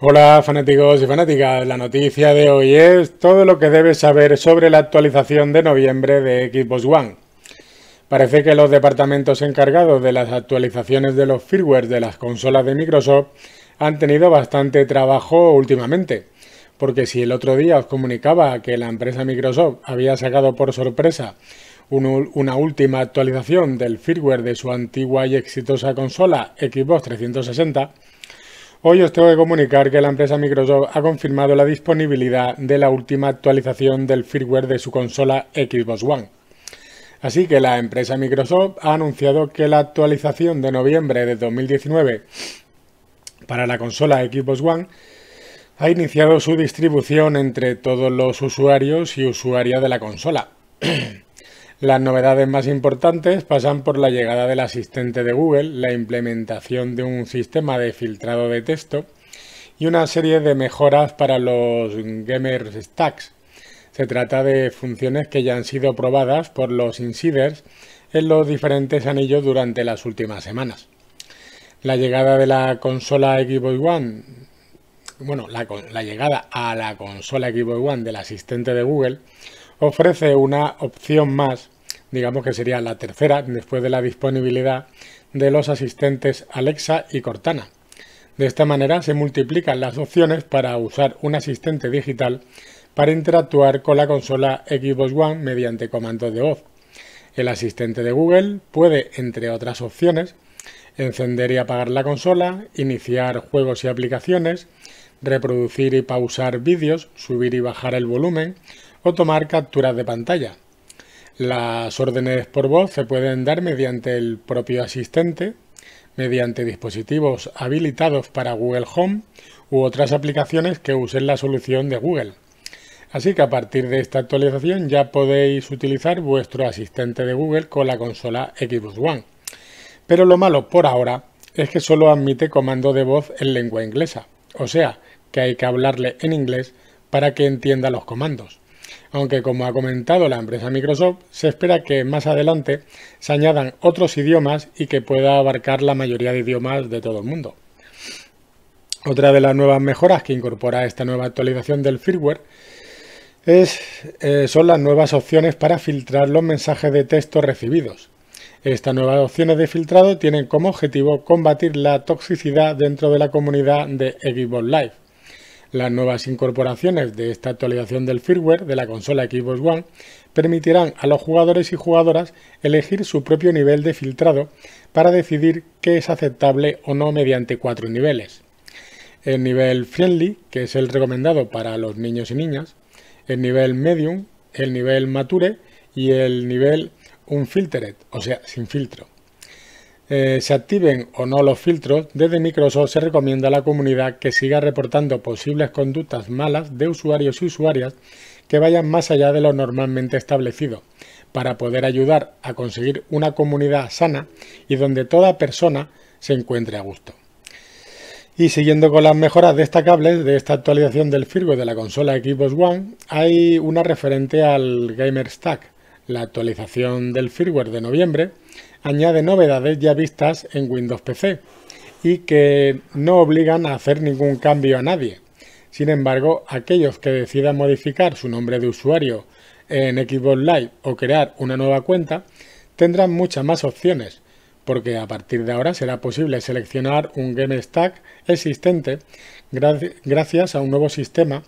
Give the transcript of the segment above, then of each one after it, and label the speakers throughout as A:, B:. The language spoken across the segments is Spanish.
A: Hola fanáticos y fanáticas, la noticia de hoy es todo lo que debes saber sobre la actualización de noviembre de Xbox One. Parece que los departamentos encargados de las actualizaciones de los firmware de las consolas de Microsoft han tenido bastante trabajo últimamente, porque si el otro día os comunicaba que la empresa Microsoft había sacado por sorpresa una última actualización del firmware de su antigua y exitosa consola Xbox 360, Hoy os tengo que comunicar que la empresa Microsoft ha confirmado la disponibilidad de la última actualización del firmware de su consola Xbox One. Así que la empresa Microsoft ha anunciado que la actualización de noviembre de 2019 para la consola Xbox One ha iniciado su distribución entre todos los usuarios y usuarias de la consola. Las novedades más importantes pasan por la llegada del asistente de Google, la implementación de un sistema de filtrado de texto y una serie de mejoras para los Gamers Stacks. Se trata de funciones que ya han sido probadas por los insiders en los diferentes anillos durante las últimas semanas. La llegada de la consola Xbox One, bueno, la, la llegada a la consola Xbox One del asistente de Google ofrece una opción más digamos que sería la tercera después de la disponibilidad de los asistentes Alexa y Cortana. De esta manera se multiplican las opciones para usar un asistente digital para interactuar con la consola Xbox One mediante comandos de voz. El asistente de Google puede, entre otras opciones, encender y apagar la consola, iniciar juegos y aplicaciones, reproducir y pausar vídeos, subir y bajar el volumen o tomar capturas de pantalla. Las órdenes por voz se pueden dar mediante el propio asistente, mediante dispositivos habilitados para Google Home u otras aplicaciones que usen la solución de Google. Así que a partir de esta actualización ya podéis utilizar vuestro asistente de Google con la consola Xbox One. Pero lo malo por ahora es que solo admite comando de voz en lengua inglesa, o sea, que hay que hablarle en inglés para que entienda los comandos aunque como ha comentado la empresa Microsoft, se espera que más adelante se añadan otros idiomas y que pueda abarcar la mayoría de idiomas de todo el mundo. Otra de las nuevas mejoras que incorpora esta nueva actualización del firmware es, eh, son las nuevas opciones para filtrar los mensajes de texto recibidos. Estas nuevas opciones de filtrado tienen como objetivo combatir la toxicidad dentro de la comunidad de Xbox Live las nuevas incorporaciones de esta actualización del firmware de la consola Xbox One permitirán a los jugadores y jugadoras elegir su propio nivel de filtrado para decidir qué es aceptable o no mediante cuatro niveles. El nivel Friendly, que es el recomendado para los niños y niñas, el nivel Medium, el nivel Mature y el nivel Unfiltered, o sea, sin filtro. Eh, se activen o no los filtros, desde Microsoft se recomienda a la comunidad que siga reportando posibles conductas malas de usuarios y usuarias que vayan más allá de lo normalmente establecido, para poder ayudar a conseguir una comunidad sana y donde toda persona se encuentre a gusto. Y siguiendo con las mejoras destacables de esta actualización del firmware de la consola Xbox One, hay una referente al Gamer Stack, la actualización del firmware de noviembre, añade novedades ya vistas en Windows PC y que no obligan a hacer ningún cambio a nadie. Sin embargo, aquellos que decidan modificar su nombre de usuario en Xbox Live o crear una nueva cuenta tendrán muchas más opciones, porque a partir de ahora será posible seleccionar un Game Stack existente gracias a un nuevo sistema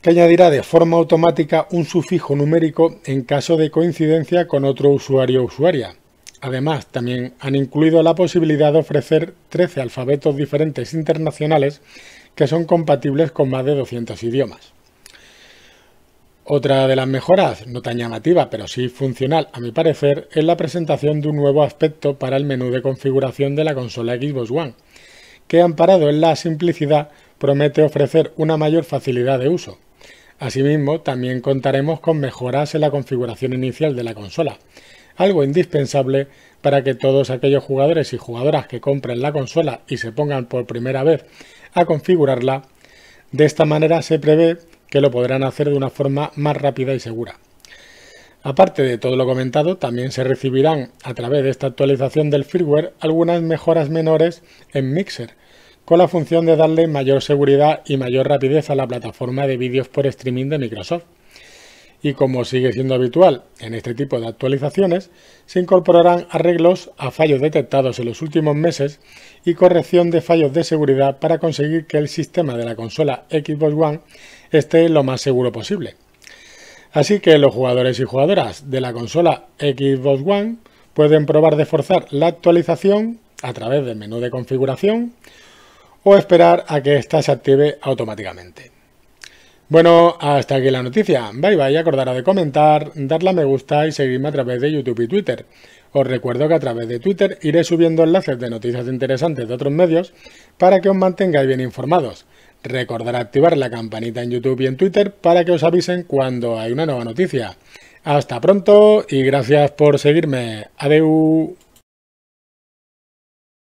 A: que añadirá de forma automática un sufijo numérico en caso de coincidencia con otro usuario o usuaria, Además, también han incluido la posibilidad de ofrecer 13 alfabetos diferentes internacionales que son compatibles con más de 200 idiomas. Otra de las mejoras, no tan llamativa, pero sí funcional a mi parecer, es la presentación de un nuevo aspecto para el menú de configuración de la consola Xbox One, que amparado en la simplicidad promete ofrecer una mayor facilidad de uso. Asimismo, también contaremos con mejoras en la configuración inicial de la consola, algo indispensable para que todos aquellos jugadores y jugadoras que compren la consola y se pongan por primera vez a configurarla, de esta manera se prevé que lo podrán hacer de una forma más rápida y segura. Aparte de todo lo comentado, también se recibirán a través de esta actualización del firmware algunas mejoras menores en Mixer, con la función de darle mayor seguridad y mayor rapidez a la plataforma de vídeos por streaming de Microsoft y como sigue siendo habitual en este tipo de actualizaciones, se incorporarán arreglos a fallos detectados en los últimos meses y corrección de fallos de seguridad para conseguir que el sistema de la consola Xbox One esté lo más seguro posible. Así que los jugadores y jugadoras de la consola Xbox One pueden probar de forzar la actualización a través del menú de configuración o esperar a que ésta se active automáticamente. Bueno, hasta aquí la noticia. Bye bye, acordará de comentar, darle a me gusta y seguirme a través de YouTube y Twitter. Os recuerdo que a través de Twitter iré subiendo enlaces de noticias interesantes de otros medios para que os mantengáis bien informados. Recordad activar la campanita en YouTube y en Twitter para que os avisen cuando hay una nueva noticia. Hasta pronto y gracias por seguirme. Adeu.